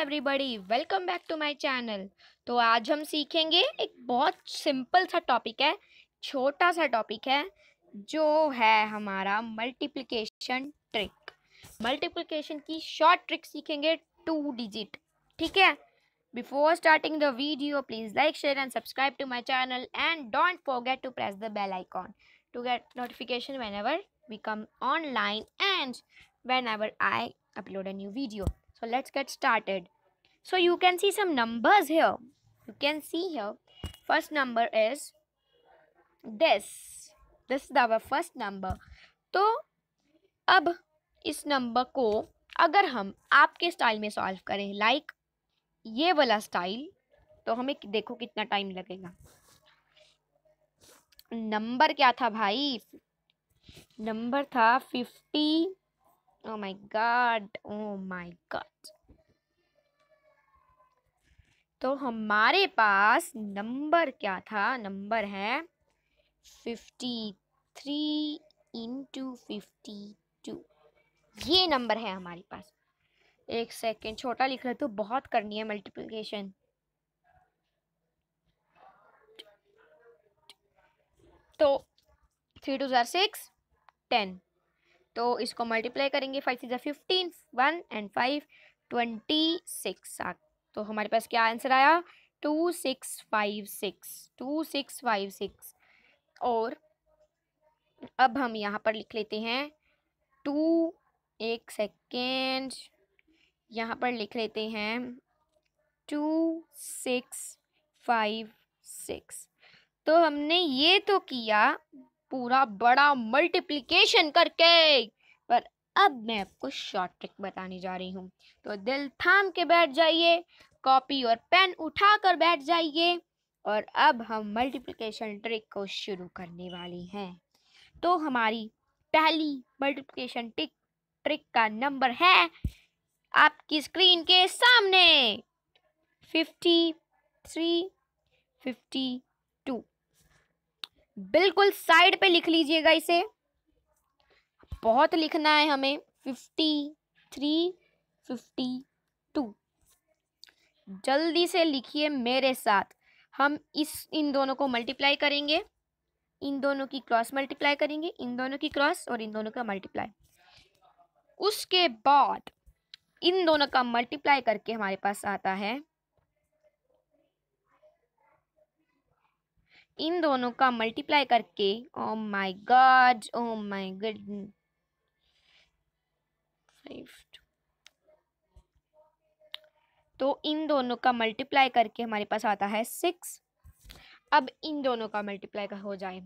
Everybody welcome back to my channel तो आज हम सीखेंगे एक बहुत सिंपल सा टॉपिक है छोटा सा टॉपिक है जो है हमारा मल्टीप्लिकेशन ट्रिक मल्टीप्लिकेशन की शॉर्ट ट्रिक सीखेंगे टू डिजिट ठीक है before starting the video please like share and subscribe to my channel and don't forget to press the bell icon to get notification whenever we online and whenever I upload a so let's get started so you can see some numbers here you can see here first number is this this is our first number तो अब इस number को अगर हम आपके style में solve करें like like ये वाला स्टाइल तो हमें देखो कितना टाइम लगेगा नंबर क्या था भाई नंबर था fifty Oh my god. Oh my god. तो हमारे पास नंबर क्या था नंबर है fifty three into fifty two ये नंबर है हमारे पास एक सेकेंड छोटा लिख रहे तो बहुत करनी है मल्टीप्लिकेशन तो थ्री टू ज़ार सिक्स टेन तो इसको मल्टीप्लाई करेंगे फाइव जै fifteen one and five twenty six तो हमारे पास क्या आंसर आया two six five six two six five six और अब हम यहाँ पर लिख लेते हैं टू एक सेकेंड यहाँ पर लिख लेते हैं टू सिक्स फाइव सिक्स तो हमने ये तो किया पूरा बड़ा मल्टीप्लीकेशन करके पर अब मैं आपको शॉर्ट ट्रिक बताने जा रही हूँ तो दिल थाम के बैठ जाइए कॉपी और पेन उठा कर बैठ जाइए और अब हम मल्टीप्लिकेशन ट्रिक को शुरू करने वाले हैं तो हमारी पहली मल्टीप्लिकेशन ट्रिक ट्रिक का नंबर है आपकी स्क्रीन के सामने फिफ्टी थ्री फिफ्टी टू बिल्कुल साइड पे लिख लीजिएगा इसे बहुत लिखना है हमें फिफ्टी थ्री फिफ्टी टू जल्दी से लिखिए मेरे साथ हम इस इन दोनों को मल्टीप्लाई करेंगे इन दोनों की क्रॉस मल्टीप्लाई करेंगे इन दोनों की क्रॉस और इन दोनों का मल्टीप्लाई उसके बाद इन दोनों का मल्टीप्लाई करके हमारे पास आता है इन दोनों का मल्टीप्लाई करके oh my god oh my good तो इन दोनों का मल्टीप्लाई करके हमारे पास आता है सिक्स अब इन दोनों का मल्टीप्लाई का हो जाए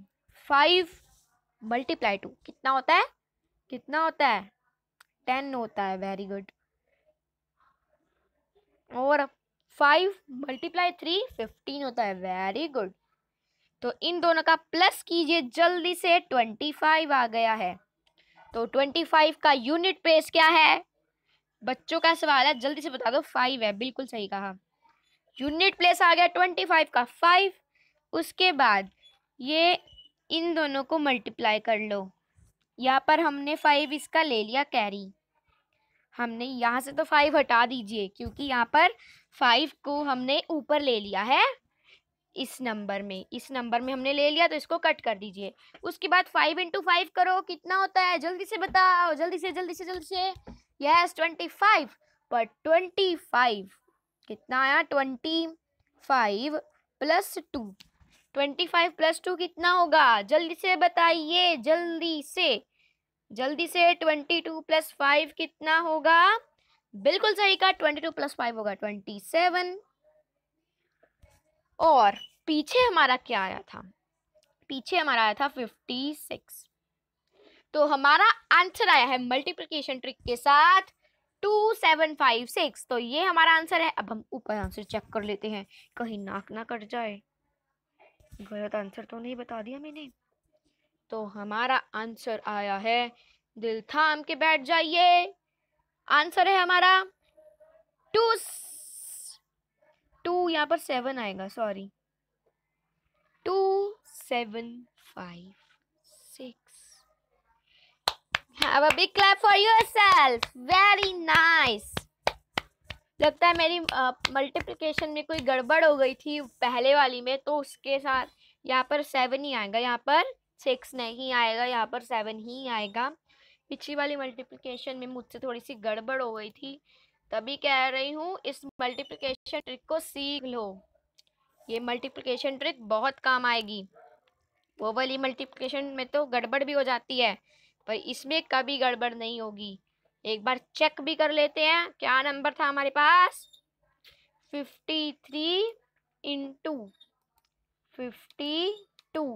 फाइव मल्टीप्लाई टू कितना होता है कितना होता है टेन होता है वेरी गुड और फाइव मल्टीप्लाई थ्री फिफ्टीन होता है वेरी गुड तो इन दोनों का प्लस कीजिए जल्दी से ट्वेंटी फाइव आ गया है तो ट्वेंटी फाइव का यूनिट प्रेस क्या है बच्चों का सवाल है जल्दी से बता दो फाइव है बिल्कुल सही कहा यूनिट प्लेस आ गया ट्वेंटी फाइव का फाइव उसके बाद ये इन दोनों को मल्टीप्लाई कर लो यहाँ पर हमने फाइव इसका ले लिया कैरी हमने यहाँ से तो फाइव हटा दीजिए क्योंकि यहाँ पर फाइव को हमने ऊपर ले लिया है इस नंबर में इस नंबर में हमने ले लिया तो इसको कट कर दीजिए उसके बाद फाइव इंटू फाइव करो कितना होता है जल्दी से बताओ जल्दी से जल्दी से जल्दी से यस ट्वेंटी फाइव पर ट्वेंटी फाइव कितना आया twenty five plus two twenty five plus two कितना होगा जल्दी से बताइए जल्दी से जल्दी से ट्वेंटी टू प्लस फाइव कितना होगा बिल्कुल सही कहा ट्वेंटी टू प्लस फाइव होगा ट्वेंटी सेवन और पीछे हमारा क्या आया था पीछे हमारा आया था फिफ्टी सिक्स तो हमारा आंसर आया है मल्टीप्लिकेशन ट्रिक के साथ टू सेवन फाइव सिक्स तो ये हमारा आंसर है अब हम ऊपर आंसर चेक कर लेते हैं कहीं नाक ना कट जाए गलत आंसर तो नहीं बता दिया मैंने तो हमारा आंसर आया है दिल थाम के बैठ जाइए आंसर है हमारा टू टू यहाँ पर सेवन आएगा sorry two seven five six big clap for self very nice लगता है मेरी मल्टीप्लिकेशन uh, में कोई गड़बड़ हो गई थी पहले वाली में तो उसके साथ यहाँ पर सेवन ही आएगा यहाँ पर सिक्स नहीं आएगा यहाँ पर सेवन ही आएगा पिछली वाली मल्टीप्लिकेशन में मुझसे थोड़ी सी गड़बड़ हो गई थी तभी कह रही हूँ इस मल्टीप्लिकेशन ट्रिक को सीख लो ये मल्टीप्लिकेशन ट्रिक बहुत काम आएगी वो वाली मल्टीप्लिकेशन में तो गड़बड़ भी हो जाती है पर इसमें कभी गड़बड़ नहीं होगी एक बार चेक भी कर लेते हैं क्या नंबर था हमारे पास fifty three into fifty two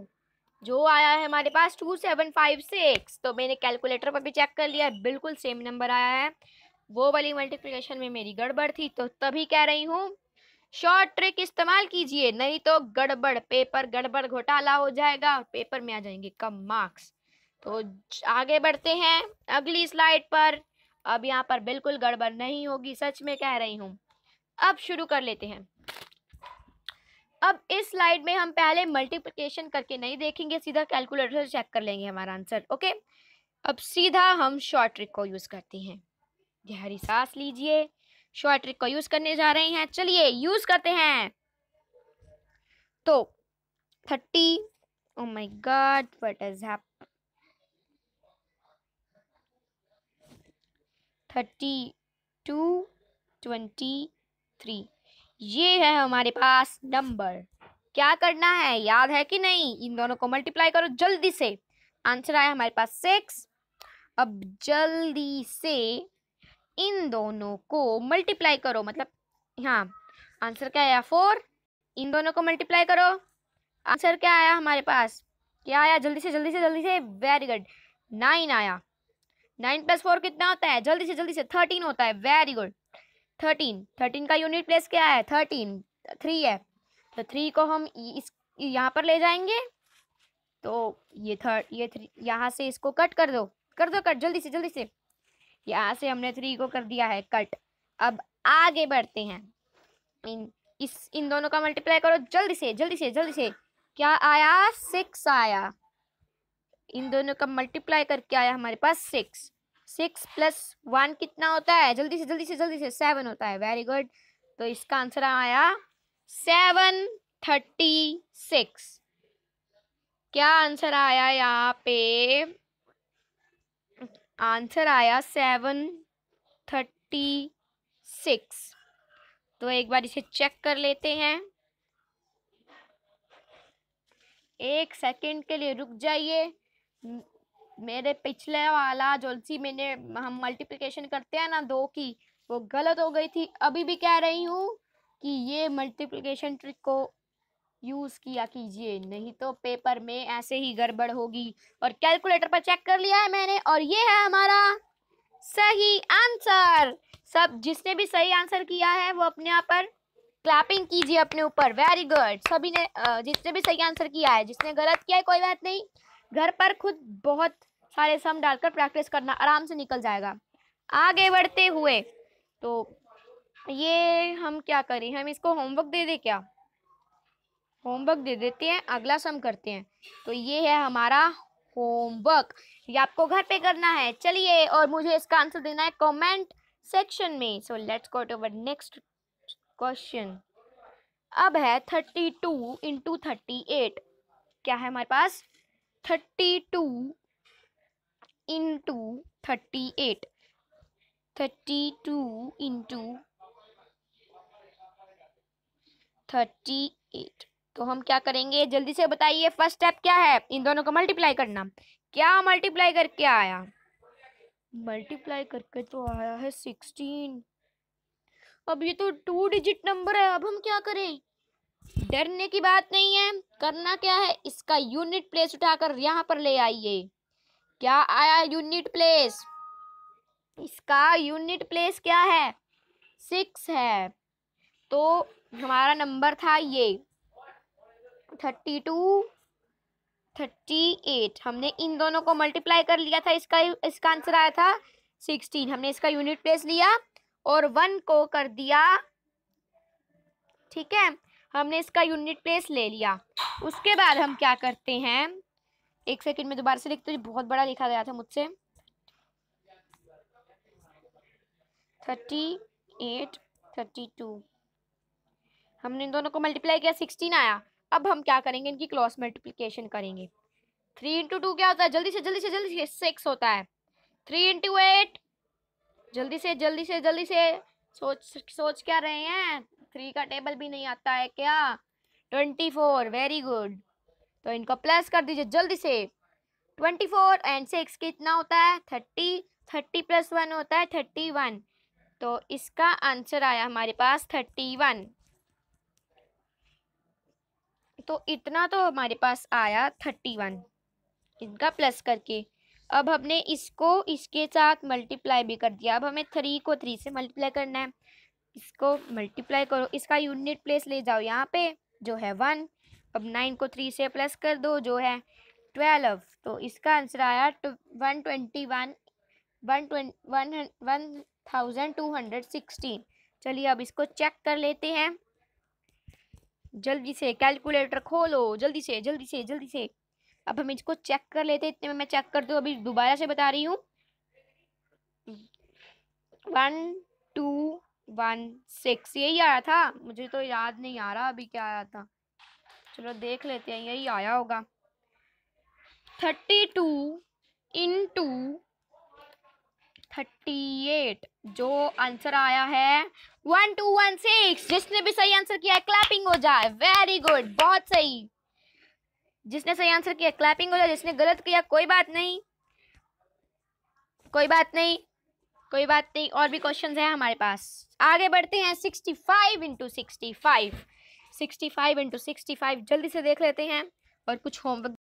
जो आया है हमारे पास टू सेवन फाइव सिक्स तो मैंने कैलकुलेटर पर भी चेक कर लिया है बिल्कुल सेम नंबर आया है वो वाली मल्टीप्लिकेशन में मेरी गड़बड़ थी तो तभी कह रही हूँ शॉर्ट ट्रिक इस्तेमाल कीजिए नहीं तो गड़बड़ पेपर गड़बड़ घोटाला हो जाएगा और पेपर में आ जाएंगे कम मार्क्स तो आगे बढ़ते हैं अगली स्लाइड पर अब यहाँ पर बिल्कुल गड़बड़ नहीं होगी सच में कह रही हूँ अब शुरू कर लेते हैं अब इस स्लाइड में हम पहले मल्टीप्लिकेशन करके नहीं देखेंगे सीधा कैलकुलेटर से चेक कर लेंगे हमारा आंसर ओके अब सीधा हम शॉर्ट ट्रिक को यूज़ करते हैं गहरी सांस लीजिए शॉर्ट ट्रिक को यूज़ करने जा रहे हैं चलिए यूज़ करते हैं तो thirty oh my god what is है थर्टी टू ट्वेंटी थ्री ये है हमारे पास नंबर क्या करना है याद है कि नहीं इन दोनों को मल्टीप्लाई करो जल्दी से आंसर आया हमारे पास सिक्स अब जल्दी से इन दोनों को मल्टीप्लाई करो मतलब हाँ आंसर क्या आया फोर इन दोनों को मल्टीप्लाई करो आंसर क्या आया हमारे पास क्या आया जल्दी से जल्दी से जल्दी से वेरी गुड नाइन आया नाइन प्लस फोर कितना होता है जल्दी से जल्दी से थर्टीन होता है वेरी गुड थर्टीन थर्टीन का यूनिट प्लेस क्या है थर्टीन थ्री है तो थ्री को हम इस यहाँ पर ले जाएंगे तो ये थर्ड ये थ्री यहाँ से इसको कट कर दो कर दो कट जल्दी से जल्दी से यहाँ से हमने थ्री को कर दिया है कट अब आगे बढ़ते हैं इन इस इन दोनों का मल्टीप्लाई करो जल्दी से जल्दी से जल्दी से क्या आया सिक्स आया इन दोनों का मल्टीप्लाई करके आया हमारे पास सिक्स सिक्स प्लस वन कितना होता है जल्दी से जल्दी से जल्दी से सेवन होता है वेरी गुड तो इसका आंसर आया सेवन थर्टी सिक्स क्या आंसर आया यहाँ पे आंसर आया सेवन थर्टी सिक्स तो एक बार इसे चेक कर लेते हैं एक सेकंड के लिए रुक जाइए मेरे पिछले वाला जो सी मैंने हम मल्टीप्लिकेशन करते हैं ना दो की वो गलत हो गई थी अभी भी कह रही हूँ कि ये मल्टीप्लिकेशन ट्रिक को यूज़ किया कीजिए नहीं तो पेपर में ऐसे ही गड़बड़ होगी और कैलकुलेटर पर चेक कर लिया है मैंने और ये है हमारा सही आंसर सब जिसने भी सही आंसर किया है वो अपने यहाँ पर क्लैपिंग कीजिए अपने ऊपर वेरी गुड सभी ने जिसने भी सही आंसर किया है जिसने गलत किया है कोई बात नहीं घर पर खुद बहुत सारे सम डालकर प्रैक्टिस करना आराम से निकल जाएगा आगे बढ़ते हुए तो ये हम क्या करें हम इसको होमवर्क दे दें क्या होमवर्क दे देते हैं अगला सम करते हैं तो ये है हमारा होमवर्क ये आपको घर पे करना है चलिए और मुझे इसका आंसर देना है कमेंट सेक्शन में so let's go to next question अब है thirty two into thirty eight क्या है हमारे पास thirty two into thirty eight thirty two into thirty eight तो हम क्या करेंगे जल्दी से बताइए फर्स्ट स्टेप क्या है इन दोनों को मल्टीप्लाई करना क्या मल्टीप्लाई करके आया मल्टीप्लाई करके तो आया है सिक्सटीन अब ये तो टू डिजिट नंबर है अब हम क्या करें डरने की बात नहीं है करना क्या है इसका यूनिट प्लेस उठाकर यहाँ पर ले आइए क्या आया यूनिट प्लेस इसका यूनिट प्लेस क्या है सिक्स है तो हमारा नंबर था ये थर्टी टू थर्टी एट हमने इन दोनों को मल्टीप्लाई कर लिया था इसका इसका आंसर आया था सिक्सटीन हमने इसका यूनिट प्लेस लिया और वन को कर दिया ठीक है हमने इसका यूनिट प्लेस ले लिया उसके बाद हम क्या करते हैं एक सेकंड में दोबारा से लिखते तो बहुत बड़ा लिखा गया था मुझसे थर्टी एट थर्टी टू हमने इन दोनों को मल्टीप्लाई किया सिक्सटीन आया अब हम क्या करेंगे इनकी क्रॉस मल्टीप्लीकेशन करेंगे थ्री इंटू टू क्या होता है जल्दी से जल्दी से जल्दी से सिक्स होता है थ्री इंटू एट जल्दी से जल्दी से जल्दी से सोच सोच क्या रहे हैं थ्री का टेबल भी नहीं आता है क्या ट्वेंटी फोर वेरी गुड तो इनको प्लस कर दीजिए जल्दी से ट्वेंटी फोर एंड सिक्स कितना होता है थर्टी थर्टी प्लस वन होता है थर्टी वन तो इसका आंसर आया हमारे पास थर्टी वन तो इतना तो हमारे पास आया थर्टी वन इनका प्लस करके अब हमने इसको इसके साथ मल्टीप्लाई भी कर दिया अब हमें थ्री को थ्री से मल्टीप्लाई करना है इसको मल्टीप्लाई करो इसका यूनिट प्लेस ले जाओ यहाँ पे जो है वन अब नाइन को थ्री से प्लस कर दो जो है ट्वेल्व तो इसका आंसर आया one twenty one one twenty one one thousand two hundred sixteen चलिए अब इसको चेक कर लेते हैं जल्दी से कैलकुलेटर खोलो जल्दी से जल्दी से जल्दी से अब हम इसको चेक कर लेते इतने में मैं चेक कर दूँ अभी दोबारा से बता रही हूँ वन टू वन सिक्स यही आया था मुझे तो याद नहीं आ रहा अभी क्या आया था चलो देख लेते हैं यही आया होगा thirty two into thirty eight जो आंसर आया है वन टू वन सिक्स जिसने भी सही आंसर किया है क्लैपिंग हो जाए वेरी गुड बहुत सही जिसने सही आंसर किया क्लैपिंग हो जाए जिसने गलत किया कोई बात नहीं कोई बात नहीं कोई बात नहीं और भी क्वेश्चन है हमारे पास आगे बढ़ते हैं sixty five into sixty five sixty five into sixty five जल्दी से देख लेते हैं और कुछ होमवर्क